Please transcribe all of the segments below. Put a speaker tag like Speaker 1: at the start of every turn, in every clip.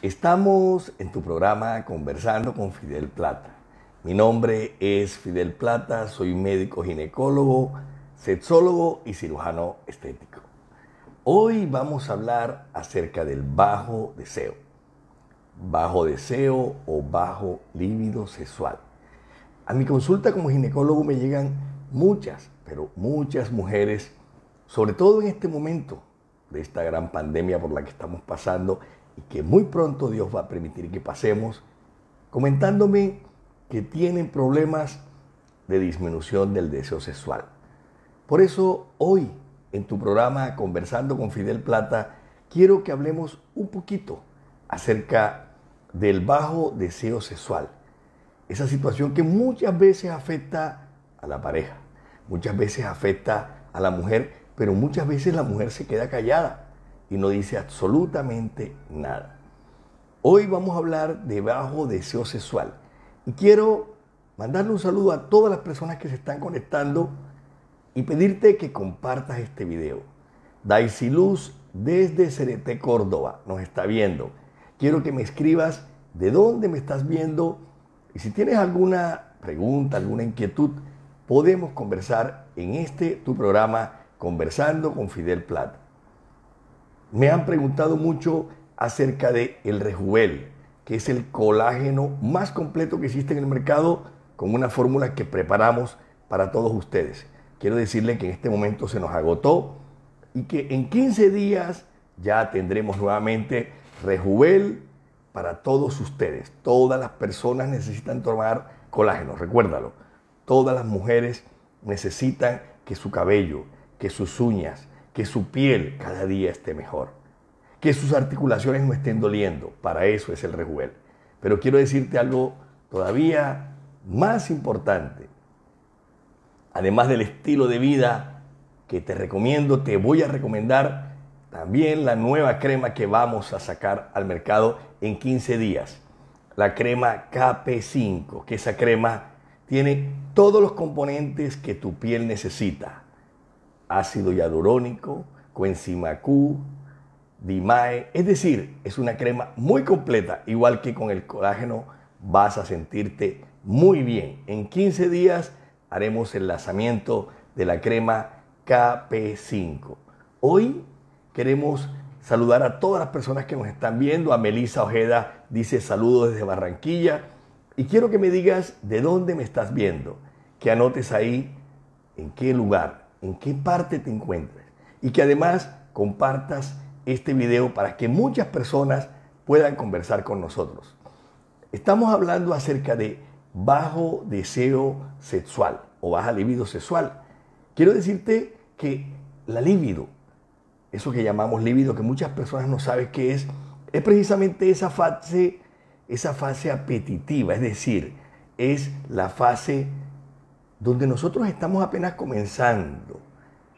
Speaker 1: Estamos en tu programa conversando con Fidel Plata. Mi nombre es Fidel Plata, soy médico ginecólogo, sexólogo y cirujano estético. Hoy vamos a hablar acerca del bajo deseo. Bajo deseo o bajo líbido sexual. A mi consulta como ginecólogo me llegan muchas, pero muchas mujeres, sobre todo en este momento de esta gran pandemia por la que estamos pasando, y que muy pronto Dios va a permitir que pasemos, comentándome que tienen problemas de disminución del deseo sexual. Por eso hoy en tu programa Conversando con Fidel Plata, quiero que hablemos un poquito acerca del bajo deseo sexual. Esa situación que muchas veces afecta a la pareja, muchas veces afecta a la mujer, pero muchas veces la mujer se queda callada y no dice absolutamente nada. Hoy vamos a hablar de bajo deseo sexual y quiero mandarle un saludo a todas las personas que se están conectando y pedirte que compartas este video. Daisy Luz desde Cerete, Córdoba, nos está viendo. Quiero que me escribas de dónde me estás viendo y si tienes alguna pregunta, alguna inquietud, podemos conversar en este tu programa Conversando con Fidel Plata. Me han preguntado mucho acerca de el rejuvel, que es el colágeno más completo que existe en el mercado con una fórmula que preparamos para todos ustedes. Quiero decirle que en este momento se nos agotó y que en 15 días ya tendremos nuevamente rejuvel para todos ustedes. Todas las personas necesitan tomar colágeno, recuérdalo. Todas las mujeres necesitan que su cabello, que sus uñas, que su piel cada día esté mejor, que sus articulaciones no estén doliendo. Para eso es el rejuvel. Pero quiero decirte algo todavía más importante. Además del estilo de vida que te recomiendo, te voy a recomendar también la nueva crema que vamos a sacar al mercado en 15 días. La crema KP5, que esa crema tiene todos los componentes que tu piel necesita ácido hialurónico, coenzima Q, DIMAE. Es decir, es una crema muy completa, igual que con el colágeno vas a sentirte muy bien. En 15 días haremos el lanzamiento de la crema KP5. Hoy queremos saludar a todas las personas que nos están viendo. A Melisa Ojeda dice saludos desde Barranquilla. Y quiero que me digas de dónde me estás viendo, que anotes ahí en qué lugar, en qué parte te encuentres y que además compartas este video para que muchas personas puedan conversar con nosotros. Estamos hablando acerca de bajo deseo sexual o baja libido sexual. Quiero decirte que la libido, eso que llamamos libido, que muchas personas no saben qué es, es precisamente esa fase, esa fase apetitiva, es decir, es la fase donde nosotros estamos apenas comenzando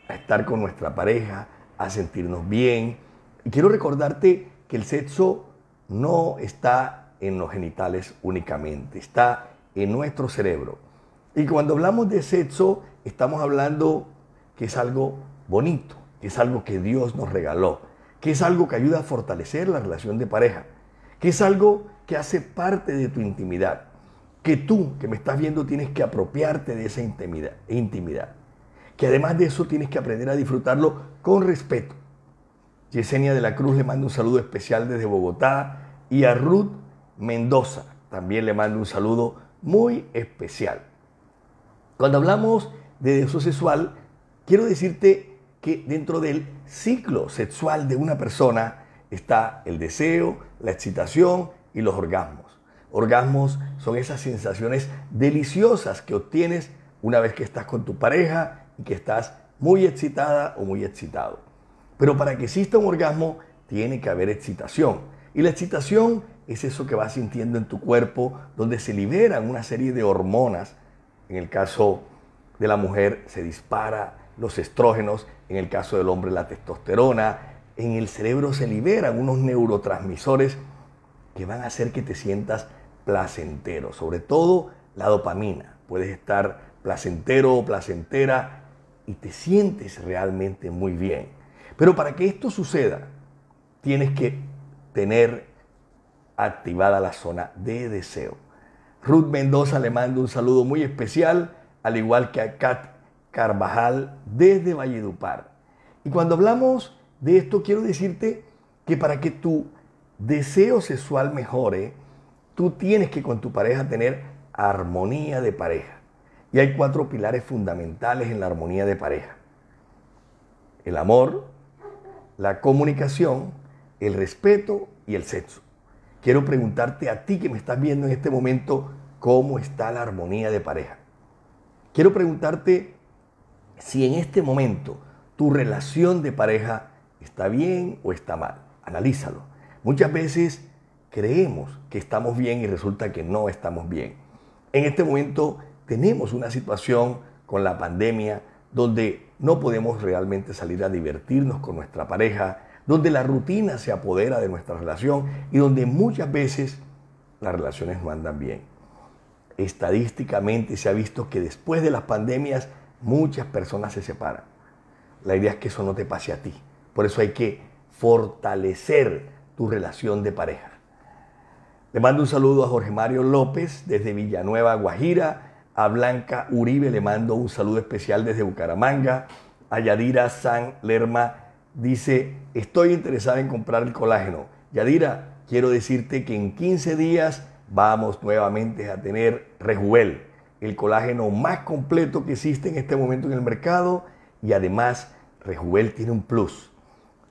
Speaker 1: a estar con nuestra pareja, a sentirnos bien. Y quiero recordarte que el sexo no está en los genitales únicamente, está en nuestro cerebro. Y cuando hablamos de sexo, estamos hablando que es algo bonito, que es algo que Dios nos regaló, que es algo que ayuda a fortalecer la relación de pareja, que es algo que hace parte de tu intimidad que tú que me estás viendo tienes que apropiarte de esa intimidad, Que además de eso tienes que aprender a disfrutarlo con respeto. Yesenia de la Cruz le mando un saludo especial desde Bogotá y a Ruth Mendoza también le mando un saludo muy especial. Cuando hablamos de deseo sexual, quiero decirte que dentro del ciclo sexual de una persona está el deseo, la excitación y los orgasmos. Orgasmos son esas sensaciones deliciosas que obtienes una vez que estás con tu pareja y que estás muy excitada o muy excitado. Pero para que exista un orgasmo tiene que haber excitación. Y la excitación es eso que vas sintiendo en tu cuerpo, donde se liberan una serie de hormonas. En el caso de la mujer se dispara los estrógenos, en el caso del hombre la testosterona, en el cerebro se liberan unos neurotransmisores que van a hacer que te sientas placentero, sobre todo la dopamina. Puedes estar placentero o placentera y te sientes realmente muy bien. Pero para que esto suceda, tienes que tener activada la zona de deseo. Ruth Mendoza le mando un saludo muy especial, al igual que a Kat Carvajal desde Valledupar. Y cuando hablamos de esto, quiero decirte que para que tu deseo sexual mejore, Tú tienes que con tu pareja tener armonía de pareja. Y hay cuatro pilares fundamentales en la armonía de pareja. El amor, la comunicación, el respeto y el sexo. Quiero preguntarte a ti que me estás viendo en este momento, ¿cómo está la armonía de pareja? Quiero preguntarte si en este momento tu relación de pareja está bien o está mal. Analízalo. Muchas veces creemos que estamos bien y resulta que no estamos bien. En este momento tenemos una situación con la pandemia donde no podemos realmente salir a divertirnos con nuestra pareja, donde la rutina se apodera de nuestra relación y donde muchas veces las relaciones no andan bien. Estadísticamente se ha visto que después de las pandemias muchas personas se separan. La idea es que eso no te pase a ti. Por eso hay que fortalecer tu relación de pareja. Le mando un saludo a Jorge Mario López desde Villanueva, Guajira. A Blanca Uribe le mando un saludo especial desde Bucaramanga. A Yadira San Lerma dice, estoy interesada en comprar el colágeno. Yadira, quiero decirte que en 15 días vamos nuevamente a tener Rejuvel, el colágeno más completo que existe en este momento en el mercado. Y además, Rejuvel tiene un plus.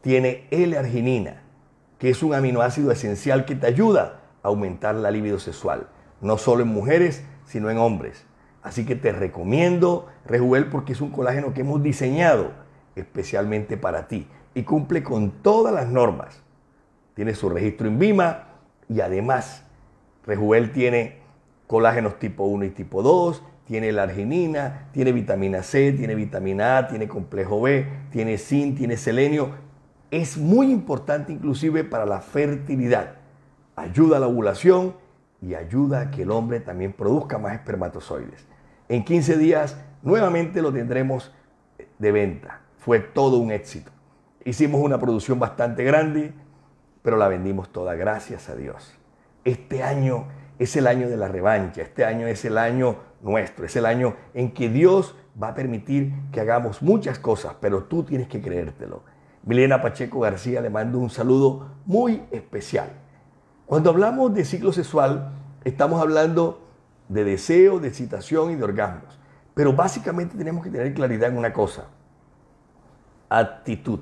Speaker 1: Tiene L-arginina, que es un aminoácido esencial que te ayuda aumentar la libido sexual, no solo en mujeres, sino en hombres. Así que te recomiendo Rejuvel porque es un colágeno que hemos diseñado especialmente para ti y cumple con todas las normas. Tiene su registro en Vima y además Rejuvel tiene colágenos tipo 1 y tipo 2, tiene la arginina, tiene vitamina C, tiene vitamina A, tiene complejo B, tiene zinc, tiene selenio. Es muy importante inclusive para la fertilidad ayuda a la ovulación y ayuda a que el hombre también produzca más espermatozoides. En 15 días nuevamente lo tendremos de venta. Fue todo un éxito. Hicimos una producción bastante grande, pero la vendimos toda, gracias a Dios. Este año es el año de la revancha, este año es el año nuestro, es el año en que Dios va a permitir que hagamos muchas cosas, pero tú tienes que creértelo. Milena Pacheco García le mando un saludo muy especial. Cuando hablamos de ciclo sexual, estamos hablando de deseo, de excitación y de orgasmos. Pero básicamente tenemos que tener claridad en una cosa. Actitud.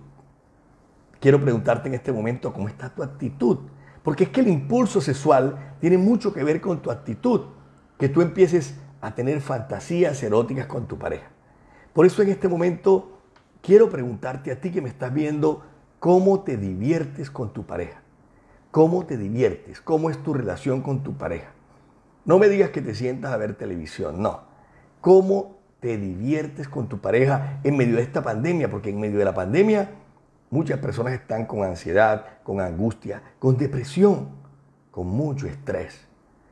Speaker 1: Quiero preguntarte en este momento cómo está tu actitud. Porque es que el impulso sexual tiene mucho que ver con tu actitud. Que tú empieces a tener fantasías eróticas con tu pareja. Por eso en este momento quiero preguntarte a ti que me estás viendo, ¿cómo te diviertes con tu pareja? ¿Cómo te diviertes? ¿Cómo es tu relación con tu pareja? No me digas que te sientas a ver televisión, no. ¿Cómo te diviertes con tu pareja en medio de esta pandemia? Porque en medio de la pandemia muchas personas están con ansiedad, con angustia, con depresión, con mucho estrés.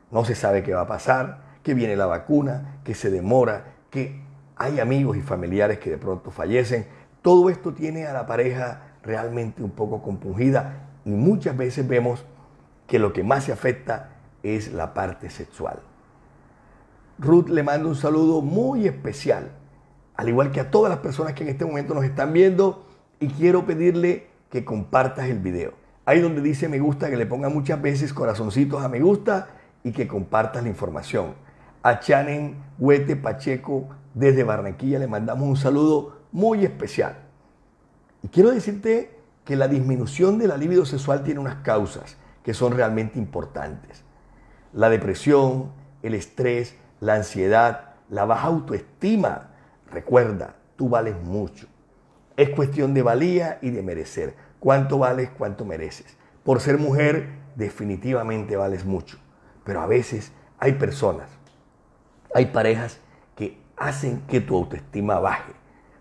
Speaker 1: No se sabe qué va a pasar, que viene la vacuna, que se demora, que hay amigos y familiares que de pronto fallecen. Todo esto tiene a la pareja realmente un poco compungida y muchas veces vemos que lo que más se afecta es la parte sexual. Ruth le manda un saludo muy especial, al igual que a todas las personas que en este momento nos están viendo y quiero pedirle que compartas el video. Ahí donde dice me gusta, que le ponga muchas veces corazoncitos a me gusta y que compartas la información. A Chanen Huete Pacheco desde Barranquilla le mandamos un saludo muy especial. Y quiero decirte que la disminución de la libido sexual tiene unas causas que son realmente importantes. La depresión, el estrés, la ansiedad, la baja autoestima. Recuerda, tú vales mucho. Es cuestión de valía y de merecer. Cuánto vales, cuánto mereces. Por ser mujer, definitivamente vales mucho. Pero a veces hay personas, hay parejas que hacen que tu autoestima baje.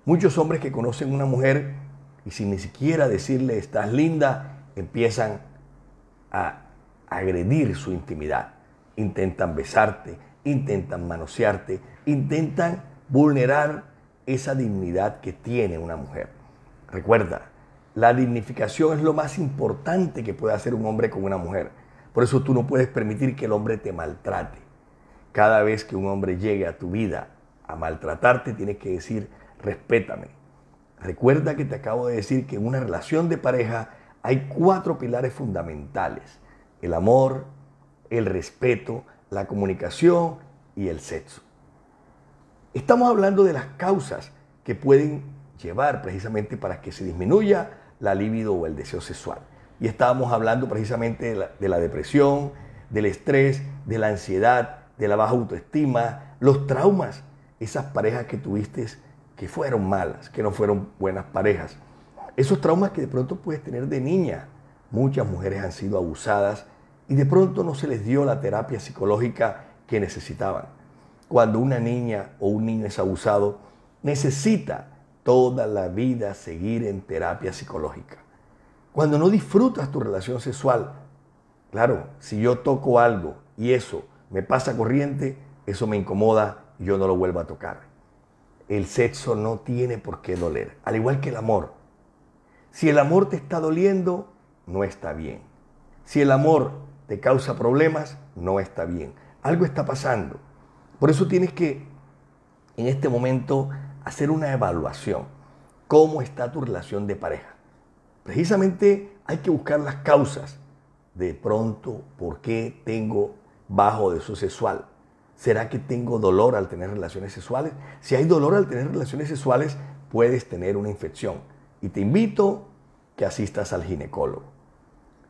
Speaker 1: Muchos hombres que conocen una mujer y sin ni siquiera decirle estás linda, empiezan a agredir su intimidad. Intentan besarte, intentan manosearte, intentan vulnerar esa dignidad que tiene una mujer. Recuerda, la dignificación es lo más importante que puede hacer un hombre con una mujer. Por eso tú no puedes permitir que el hombre te maltrate. Cada vez que un hombre llegue a tu vida a maltratarte, tienes que decir, respétame, Recuerda que te acabo de decir que en una relación de pareja hay cuatro pilares fundamentales. El amor, el respeto, la comunicación y el sexo. Estamos hablando de las causas que pueden llevar precisamente para que se disminuya la libido o el deseo sexual. Y estábamos hablando precisamente de la, depresión, del estrés, de la ansiedad, de la baja autoestima, los traumas, esas parejas que tuviste que fueron malas, que no fueron buenas parejas. Esos traumas que de pronto puedes tener de niña. Muchas mujeres han sido abusadas y de pronto no se les dio la terapia psicológica que necesitaban. Cuando una niña o un niño es abusado, necesita toda la vida seguir en terapia psicológica. Cuando no disfrutas tu relación sexual, claro, si yo toco algo y eso me pasa corriente, eso me incomoda y yo no lo vuelvo a tocar el sexo no tiene por qué doler, al igual que el amor. Si el amor te está doliendo, no está bien. Si el amor te causa problemas, no está bien. Algo está pasando. Por eso tienes que, en este momento, hacer una evaluación. ¿Cómo está tu relación de pareja? Precisamente hay que buscar las causas. De pronto, ¿por qué tengo bajo de su sexual? ¿Será que tengo dolor al tener relaciones sexuales? Si hay dolor al tener relaciones sexuales, puedes tener una infección. Y te invito que asistas al ginecólogo.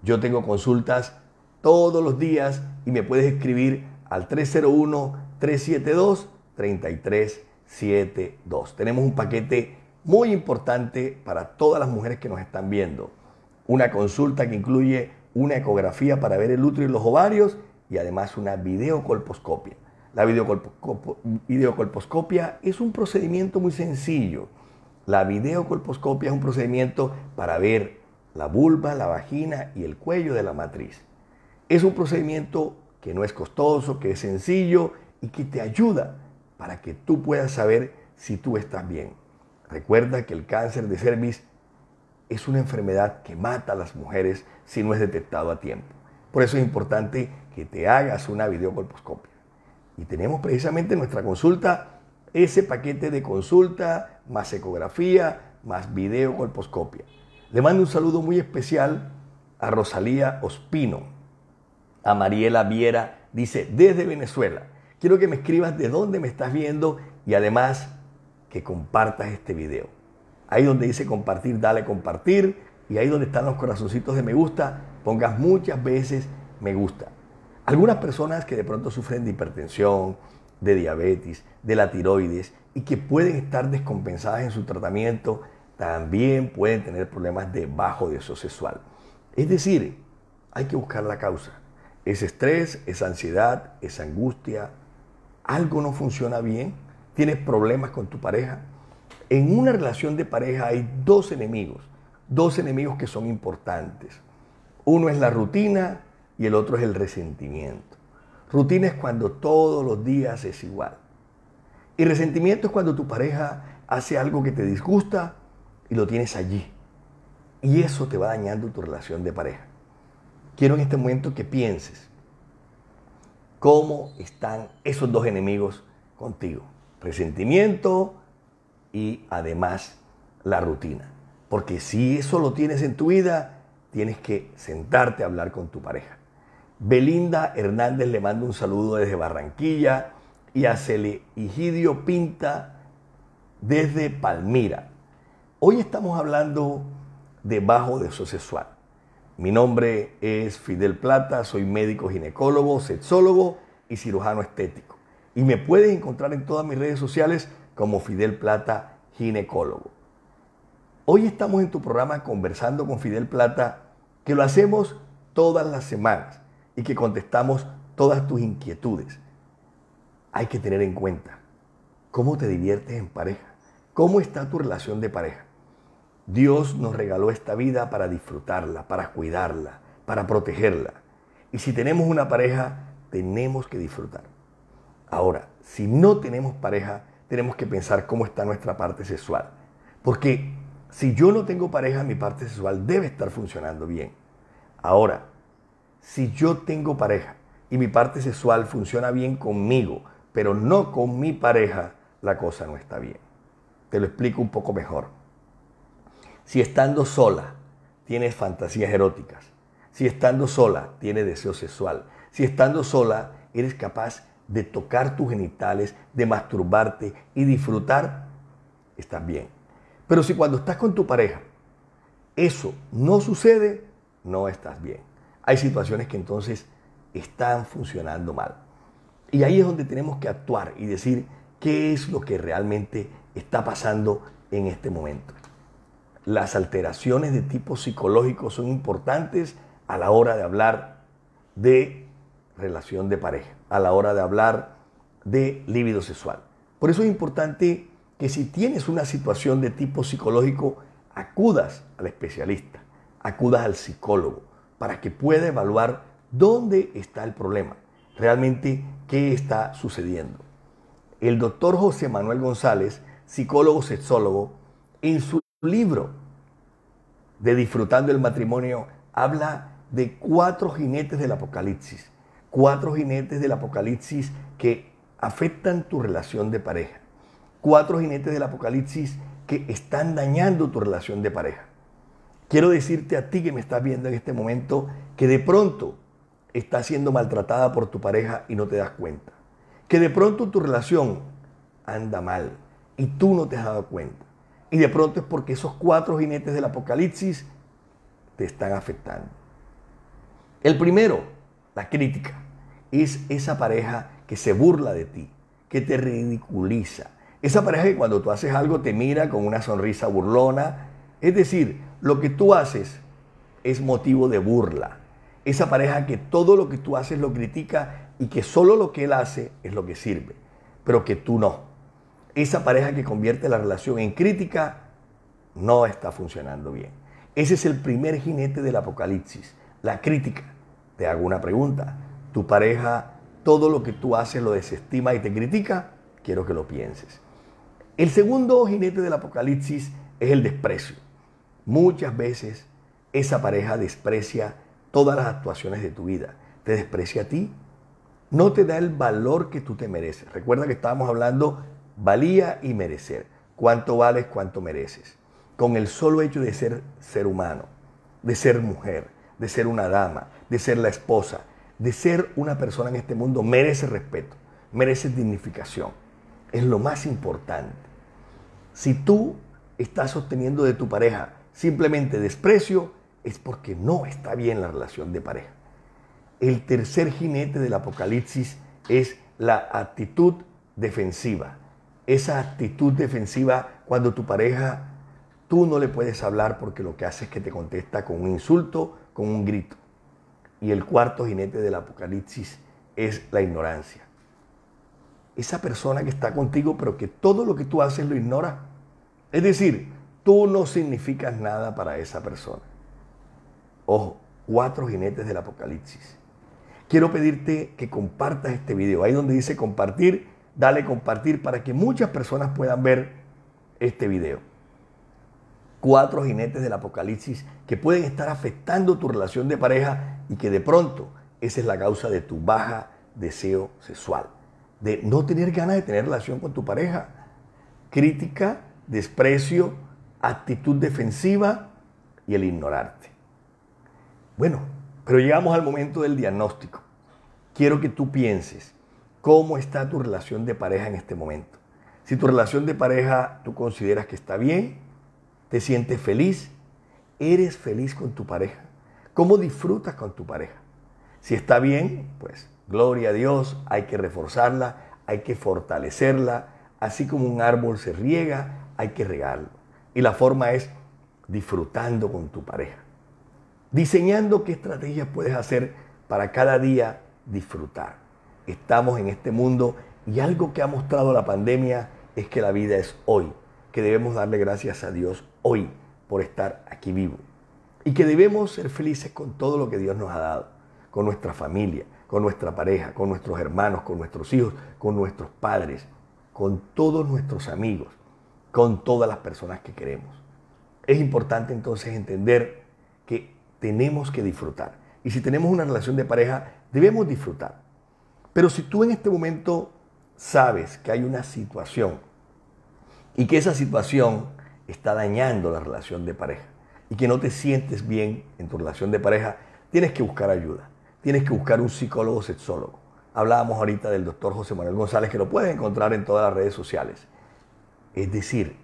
Speaker 1: Yo tengo consultas todos los días y me puedes escribir al 301-372-3372. Tenemos un paquete muy importante para todas las mujeres que nos están viendo. Una consulta que incluye una ecografía para ver el útero y los ovarios y además una videocolposcopia. La videocolposcopia es un procedimiento muy sencillo. La videocolposcopia es un procedimiento para ver la vulva, la vagina y el cuello de la matriz. Es un procedimiento que no es costoso, que es sencillo y que te ayuda para que tú puedas saber si tú estás bien. Recuerda que el cáncer de cervix es una enfermedad que mata a las mujeres si no es detectado a tiempo. Por eso es importante que te hagas una videocolposcopia. Y tenemos precisamente nuestra consulta ese paquete de consulta, más ecografía, más video colposcopia. Le mando un saludo muy especial a Rosalía Ospino, a Mariela Viera, dice, desde Venezuela. Quiero que me escribas de dónde me estás viendo y además que compartas este video. Ahí donde dice compartir, dale compartir y ahí donde están los corazoncitos de me gusta, pongas muchas veces me gusta. Algunas personas que de pronto sufren de hipertensión, de diabetes, de la tiroides y que pueden estar descompensadas en su tratamiento, también pueden tener problemas de bajo deseo sexual. Es decir, hay que buscar la causa. Es estrés, es ansiedad, es angustia, algo no funciona bien, tienes problemas con tu pareja. En una relación de pareja hay dos enemigos, dos enemigos que son importantes. Uno es la rutina y el otro es el resentimiento. Rutina es cuando todos los días es igual. Y resentimiento es cuando tu pareja hace algo que te disgusta y lo tienes allí. Y eso te va dañando tu relación de pareja. Quiero en este momento que pienses cómo están esos dos enemigos contigo. Resentimiento y además la rutina. Porque si eso lo tienes en tu vida, tienes que sentarte a hablar con tu pareja. Belinda Hernández le mando un saludo desde Barranquilla y a Cele Pinta desde Palmira. Hoy estamos hablando de bajo su sexual. Mi nombre es Fidel Plata, soy médico ginecólogo, sexólogo y cirujano estético. Y me puedes encontrar en todas mis redes sociales como Fidel Plata Ginecólogo. Hoy estamos en tu programa conversando con Fidel Plata, que lo hacemos todas las semanas y que contestamos todas tus inquietudes. Hay que tener en cuenta cómo te diviertes en pareja, cómo está tu relación de pareja. Dios nos regaló esta vida para disfrutarla, para cuidarla, para protegerla. Y si tenemos una pareja, tenemos que disfrutar. Ahora, si no tenemos pareja, tenemos que pensar cómo está nuestra parte sexual. Porque si yo no tengo pareja, mi parte sexual debe estar funcionando bien. Ahora, si yo tengo pareja y mi parte sexual funciona bien conmigo, pero no con mi pareja, la cosa no está bien. Te lo explico un poco mejor. Si estando sola tienes fantasías eróticas, si estando sola tienes deseo sexual, si estando sola eres capaz de tocar tus genitales, de masturbarte y disfrutar, estás bien. Pero si cuando estás con tu pareja eso no sucede, no estás bien hay situaciones que entonces están funcionando mal. Y ahí es donde tenemos que actuar y decir qué es lo que realmente está pasando en este momento. Las alteraciones de tipo psicológico son importantes a la hora de hablar de relación de pareja, a la hora de hablar de líbido sexual. Por eso es importante que si tienes una situación de tipo psicológico, acudas al especialista, acudas al psicólogo, para que pueda evaluar dónde está el problema, realmente qué está sucediendo. El doctor José Manuel González, psicólogo sexólogo, en su libro de Disfrutando el Matrimonio, habla de cuatro jinetes del apocalipsis, cuatro jinetes del apocalipsis que afectan tu relación de pareja, cuatro jinetes del apocalipsis que están dañando tu relación de pareja. Quiero decirte a ti que me estás viendo en este momento que de pronto estás siendo maltratada por tu pareja y no te das cuenta. Que de pronto tu relación anda mal y tú no te has dado cuenta. Y de pronto es porque esos cuatro jinetes del apocalipsis te están afectando. El primero, la crítica, es esa pareja que se burla de ti, que te ridiculiza. Esa pareja que cuando tú haces algo te mira con una sonrisa burlona. Es decir, lo que tú haces es motivo de burla. Esa pareja que todo lo que tú haces lo critica y que solo lo que él hace es lo que sirve, pero que tú no. Esa pareja que convierte la relación en crítica no está funcionando bien. Ese es el primer jinete del apocalipsis, la crítica. Te hago una pregunta. ¿Tu pareja todo lo que tú haces lo desestima y te critica? Quiero que lo pienses. El segundo jinete del apocalipsis es el desprecio. Muchas veces esa pareja desprecia todas las actuaciones de tu vida. Te desprecia a ti. No te da el valor que tú te mereces. Recuerda que estábamos hablando valía y merecer. Cuánto vales, cuánto mereces. Con el solo hecho de ser ser humano, de ser mujer, de ser una dama, de ser la esposa, de ser una persona en este mundo, merece respeto, merece dignificación. Es lo más importante. Si tú estás sosteniendo de tu pareja simplemente desprecio, es porque no está bien la relación de pareja. El tercer jinete del apocalipsis es la actitud defensiva. Esa actitud defensiva cuando tu pareja, tú no le puedes hablar porque lo que hace es que te contesta con un insulto, con un grito. Y el cuarto jinete del apocalipsis es la ignorancia. Esa persona que está contigo pero que todo lo que tú haces lo ignora. Es decir, Tú no significas nada para esa persona. Ojo, cuatro jinetes del apocalipsis. Quiero pedirte que compartas este video. Ahí donde dice compartir, dale compartir para que muchas personas puedan ver este video. Cuatro jinetes del apocalipsis que pueden estar afectando tu relación de pareja y que de pronto esa es la causa de tu baja deseo sexual, de no tener ganas de tener relación con tu pareja. Crítica, desprecio, actitud defensiva y el ignorarte. Bueno, pero llegamos al momento del diagnóstico. Quiero que tú pienses cómo está tu relación de pareja en este momento. Si tu relación de pareja tú consideras que está bien, te sientes feliz, eres feliz con tu pareja. ¿Cómo disfrutas con tu pareja? Si está bien, pues gloria a Dios, hay que reforzarla, hay que fortalecerla, así como un árbol se riega, hay que regarlo. Y la forma es disfrutando con tu pareja, diseñando qué estrategias puedes hacer para cada día disfrutar. Estamos en este mundo y algo que ha mostrado la pandemia es que la vida es hoy, que debemos darle gracias a Dios hoy por estar aquí vivo y que debemos ser felices con todo lo que Dios nos ha dado, con nuestra familia, con nuestra pareja, con nuestros hermanos, con nuestros hijos, con nuestros padres, con todos nuestros amigos con todas las personas que queremos. Es importante entonces entender que tenemos que disfrutar. Y si tenemos una relación de pareja, debemos disfrutar. Pero si tú en este momento sabes que hay una situación y que esa situación está dañando la relación de pareja y que no te sientes bien en tu relación de pareja, tienes que buscar ayuda. Tienes que buscar un psicólogo sexólogo. Hablábamos ahorita del doctor José Manuel González, que lo puedes encontrar en todas las redes sociales. Es decir,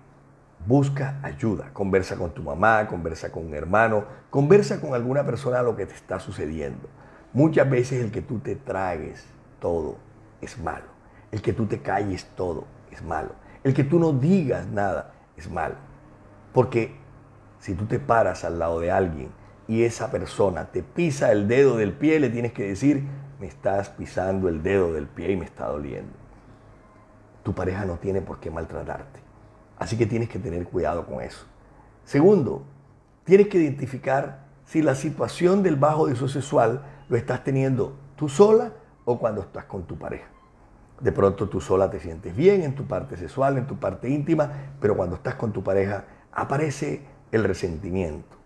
Speaker 1: busca ayuda, conversa con tu mamá, conversa con un hermano, conversa con alguna persona lo que te está sucediendo. Muchas veces el que tú te tragues todo es malo, el que tú te calles todo es malo, el que tú no digas nada es malo. Porque si tú te paras al lado de alguien y esa persona te pisa el dedo del pie, le tienes que decir, me estás pisando el dedo del pie y me está doliendo tu pareja no tiene por qué maltratarte. Así que tienes que tener cuidado con eso. Segundo, tienes que identificar si la situación del bajo de su sexual lo estás teniendo tú sola o cuando estás con tu pareja. De pronto tú sola te sientes bien en tu parte sexual, en tu parte íntima, pero cuando estás con tu pareja aparece el resentimiento,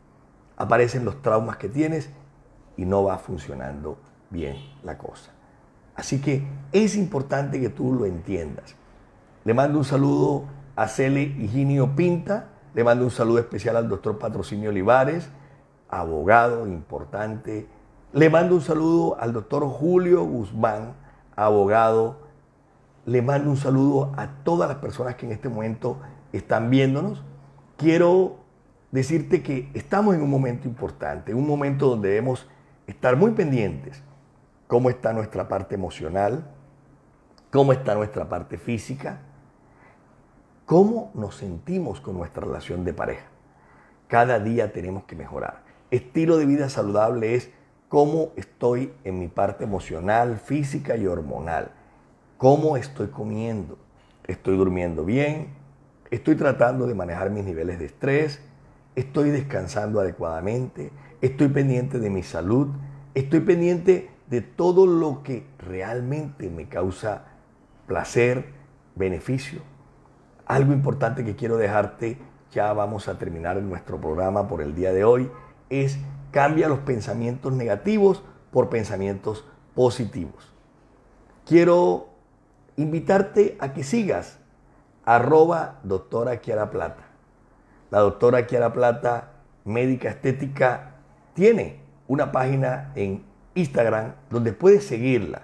Speaker 1: aparecen los traumas que tienes y no va funcionando bien la cosa. Así que es importante que tú lo entiendas. Le mando un saludo a Cele Higinio Pinta, le mando un saludo especial al doctor Patrocinio Olivares, abogado importante. Le mando un saludo al doctor Julio Guzmán, abogado. Le mando un saludo a todas las personas que en este momento están viéndonos. Quiero decirte que estamos en un momento importante, un momento donde debemos estar muy pendientes. ¿Cómo está nuestra parte emocional? ¿Cómo está nuestra parte física? cómo nos sentimos con nuestra relación de pareja. Cada día tenemos que mejorar. Estilo de vida saludable es cómo estoy en mi parte emocional, física y hormonal. Cómo estoy comiendo. Estoy durmiendo bien. Estoy tratando de manejar mis niveles de estrés. Estoy descansando adecuadamente. Estoy pendiente de mi salud. Estoy pendiente de todo lo que realmente me causa placer, beneficio algo importante que quiero dejarte, ya vamos a terminar nuestro programa por el día de hoy, es cambia los pensamientos negativos por pensamientos positivos. Quiero invitarte a que sigas arroba doctora Kiara Plata. La doctora Kiara Plata, médica estética, tiene una página en Instagram donde puedes seguirla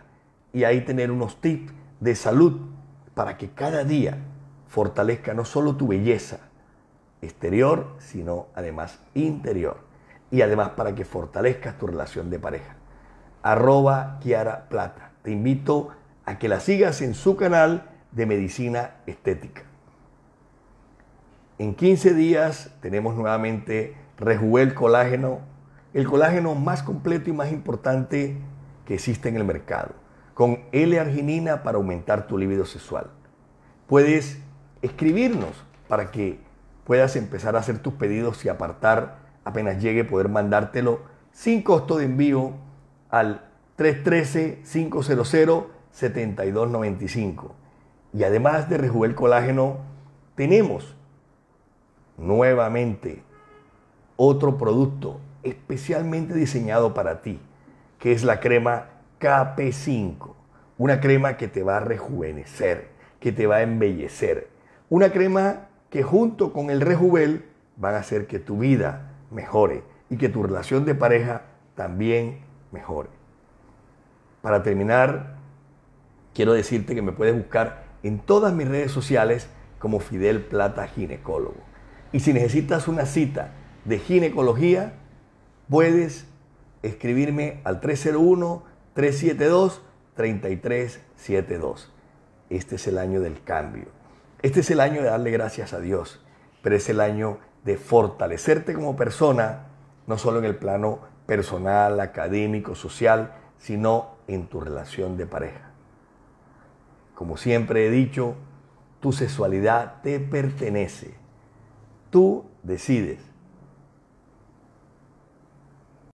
Speaker 1: y ahí tener unos tips de salud para que cada día fortalezca no solo tu belleza exterior, sino además interior. Y además para que fortalezcas tu relación de pareja. Arroba Kiara Plata. Te invito a que la sigas en su canal de medicina estética. En 15 días tenemos nuevamente Rejuel Colágeno, el colágeno más completo y más importante que existe en el mercado, con L-arginina para aumentar tu libido sexual. Puedes escribirnos para que puedas empezar a hacer tus pedidos y apartar apenas llegue poder mandártelo sin costo de envío al 313-500-7295. Y además de Rejuvel Colágeno, tenemos nuevamente otro producto especialmente diseñado para ti, que es la crema KP5, una crema que te va a rejuvenecer, que te va a embellecer, una crema que junto con el rejuvel van a hacer que tu vida mejore y que tu relación de pareja también mejore. Para terminar, quiero decirte que me puedes buscar en todas mis redes sociales como Fidel Plata Ginecólogo. Y si necesitas una cita de ginecología, puedes escribirme al 301-372-3372. Este es el año del cambio este es el año de darle gracias a Dios, pero es el año de fortalecerte como persona, no solo en el plano personal, académico, social, sino en tu relación de pareja. Como siempre he dicho, tu sexualidad te pertenece. Tú decides